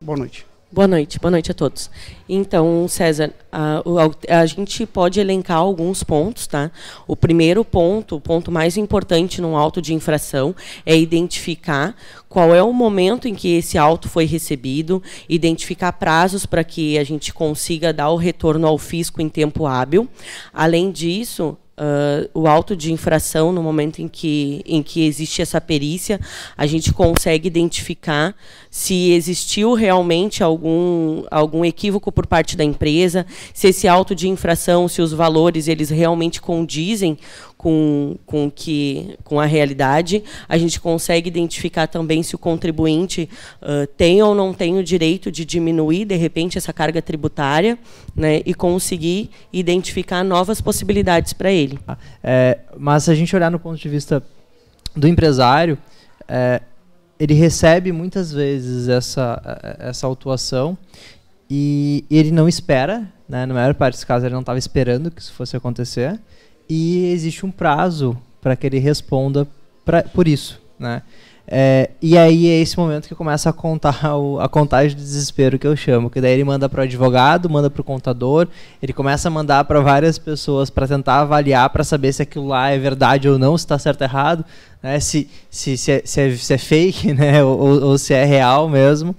Boa noite. Boa noite, boa noite a todos. Então, César, a, a, a, gente pode elencar alguns pontos, tá? O primeiro ponto, o ponto mais importante num auto de infração, é identificar qual é o momento em que esse auto foi recebido, identificar prazos para que a gente consiga dar o retorno ao fisco em tempo hábil. Além disso, Uh, o auto de infração no momento em que, em que existe essa perícia, a gente consegue identificar se existiu realmente algum, algum equívoco por parte da empresa, se esse auto de infração, se os valores eles realmente condizem com, com, que, com a realidade. A gente consegue identificar também se o contribuinte uh, tem ou não tem o direito de diminuir, de repente, essa carga tributária né, e conseguir identificar novas possibilidades para ele. Tá. É, mas se a gente olhar no ponto de vista do empresário, é, ele recebe muitas vezes essa, é, essa autuação e ele não espera, né, na maior parte dos casos ele não estava esperando que isso fosse acontecer, e existe um prazo para que ele responda pra, por isso, né? É, e aí é esse momento que começa a contar o, a contagem de desespero que eu chamo, que daí ele manda para o advogado, manda para o contador, ele começa a mandar para várias pessoas para tentar avaliar, para saber se aquilo lá é verdade ou não, se está certo ou errado, né? se, se, se, é, se, é, se é fake né? ou, ou, ou se é real mesmo.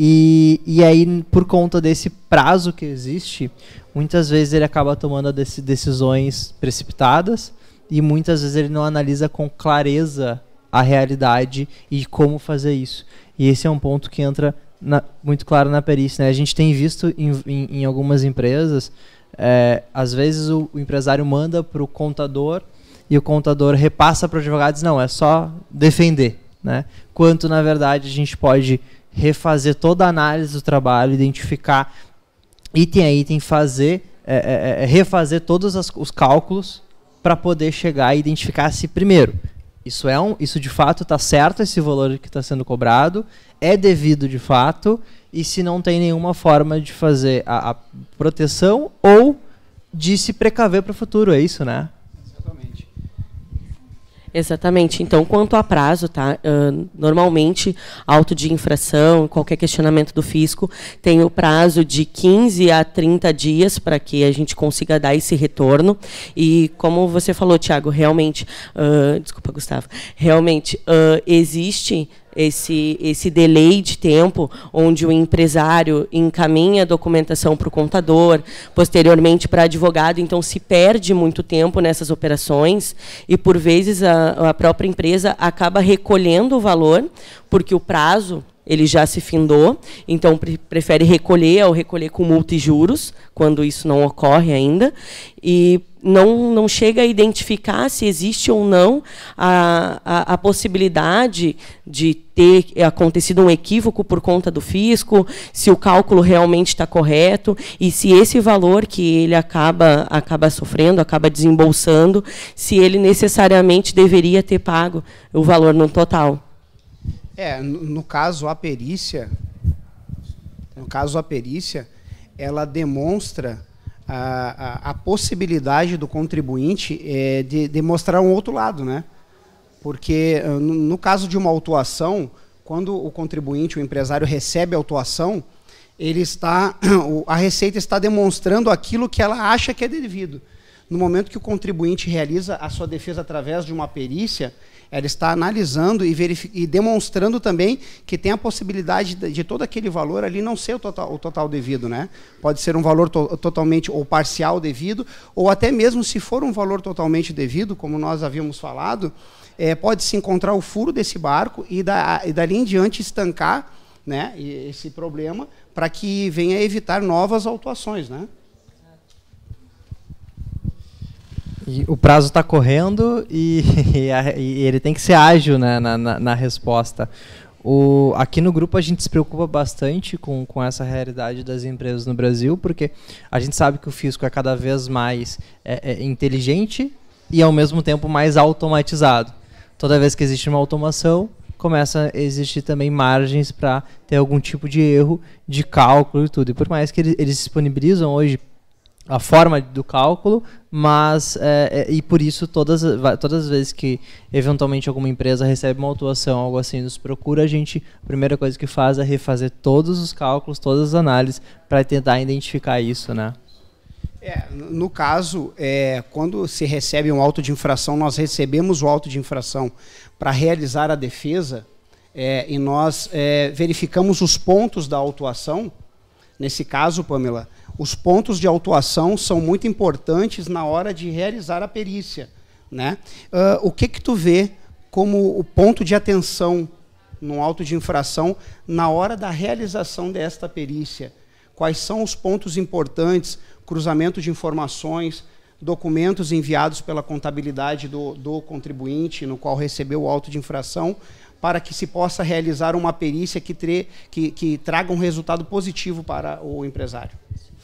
E, e aí, por conta desse prazo que existe, muitas vezes ele acaba tomando decisões precipitadas e muitas vezes ele não analisa com clareza a realidade e como fazer isso. E esse é um ponto que entra na, muito claro na perícia. Né? A gente tem visto em, em, em algumas empresas, é, às vezes o, o empresário manda para o contador e o contador repassa para os advogados, não, é só defender. Né? Quanto, na verdade, a gente pode refazer toda a análise do trabalho, identificar item a item, fazer, é, é, é, é refazer todos as, os cálculos para poder chegar e identificar se primeiro isso é um, isso de fato está certo esse valor que está sendo cobrado é devido de fato e se não tem nenhuma forma de fazer a, a proteção ou de se precaver para o futuro é isso né Exatamente. Então, quanto a prazo, tá? Uh, normalmente, auto de infração, qualquer questionamento do fisco, tem o prazo de 15 a 30 dias para que a gente consiga dar esse retorno. E como você falou, Tiago, realmente, uh, desculpa, Gustavo, realmente uh, existe esse, esse delay de tempo onde o empresário encaminha a documentação para o contador, posteriormente para advogado, então se perde muito tempo nessas operações e, por vezes, a, a própria empresa acaba recolhendo o valor, porque o prazo ele já se findou, então pre prefere recolher ou recolher com multa e juros, quando isso não ocorre ainda, e não, não chega a identificar se existe ou não a, a, a possibilidade de ter acontecido um equívoco por conta do fisco, se o cálculo realmente está correto e se esse valor que ele acaba, acaba sofrendo, acaba desembolsando, se ele necessariamente deveria ter pago o valor no total. É, no, no caso a perícia, no caso a perícia, ela demonstra a, a, a possibilidade do contribuinte é, de demonstrar um outro lado, né? Porque ah, no, no caso de uma autuação, quando o contribuinte, o empresário recebe a autuação, ele está, a receita está demonstrando aquilo que ela acha que é devido. No momento que o contribuinte realiza a sua defesa através de uma perícia, ela está analisando e, e demonstrando também que tem a possibilidade de, de, todo aquele valor ali não ser o total, o total devido, né? Pode ser um valor to totalmente ou parcial devido, ou até mesmo se for um valor totalmente devido, como nós havíamos falado, é, pode se encontrar o furo desse barco e, da, e dali em diante estancar né, esse problema para que venha evitar novas autuações, né? E o prazo está correndo e, e, a, e, ele tem que ser ágil né, na, na, na, resposta. O, aqui no grupo a gente se preocupa bastante com, com essa realidade das empresas no Brasil, porque a gente sabe que o fisco é cada vez mais é, é inteligente e ao mesmo tempo mais automatizado. Toda vez que existe uma automação, começa a existir também margens para ter algum tipo de erro de cálculo e tudo. E por mais que eles, disponibilizam hoje a forma do cálculo, mas é, é e por isso todas, todas as vezes que eventualmente alguma empresa recebe uma autuação, algo assim, nos procura, a gente a primeira coisa que faz é refazer todos os cálculos, todas as análises para tentar identificar isso, né? É, no caso, é, quando se recebe um auto de infração, nós recebemos o auto de infração para realizar a defesa é, e nós é, verificamos os pontos da autuação. Nesse caso, Pamela, os pontos de autuação são muito importantes na hora de realizar a perícia. Né? Uh, o que, que tu vê como o ponto de atenção no auto de infração na hora da realização desta perícia? Quais são os pontos importantes, cruzamento de informações, documentos enviados pela contabilidade do, do contribuinte, no qual recebeu o auto de infração, para que se possa realizar uma perícia que, tre, que, que traga um resultado positivo para o empresário?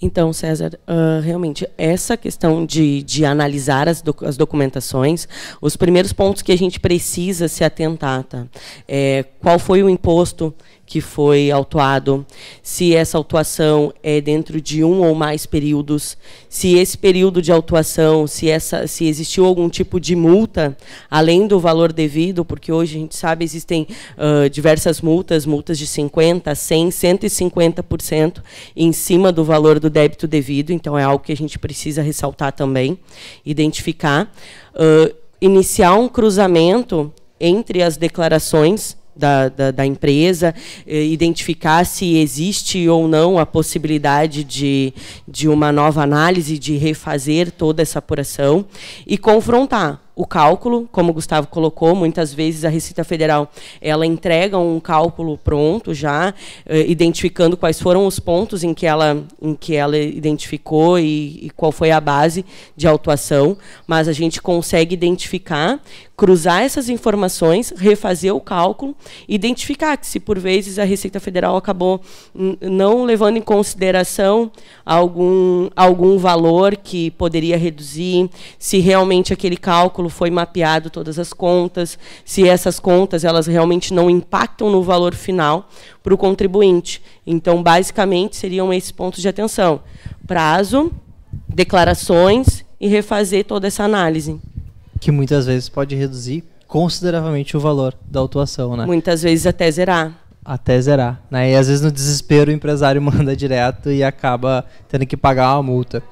Então, César, uh, realmente, essa questão de, de analisar as, doc as, documentações, os primeiros pontos que a gente precisa se atentar, tá? é, qual foi o imposto que foi autuado, se essa autuação é dentro de um ou mais períodos, se esse período de autuação, se, essa, se existiu algum tipo de multa, além do valor devido, porque hoje a gente sabe existem uh, diversas multas, multas de 50%, 100%, 150% em cima do valor do do débito devido, então é algo que a gente precisa ressaltar também, identificar. Uh, iniciar um cruzamento entre as declarações da, da, da, empresa, eh, identificar se existe ou não a possibilidade de, de uma nova análise, de refazer toda essa apuração e confrontar o cálculo, como o Gustavo colocou, muitas vezes a Receita Federal ela entrega um cálculo pronto já, eh, identificando quais foram os pontos em que ela, em que ela identificou e, e qual foi a base de autuação, mas a gente consegue identificar cruzar essas informações, refazer o cálculo, identificar que se por vezes a Receita Federal acabou não levando em consideração algum, algum valor que poderia reduzir, se realmente aquele cálculo foi mapeado todas as contas, se essas contas elas realmente não impactam no valor final para o contribuinte. Então, basicamente, seriam esses pontos de atenção. Prazo, declarações e refazer toda essa análise que muitas vezes pode reduzir consideravelmente o valor da autuação, né? Muitas vezes até zerar. Até zerar, né? E às vezes no desespero o empresário manda direto e acaba tendo que pagar uma multa.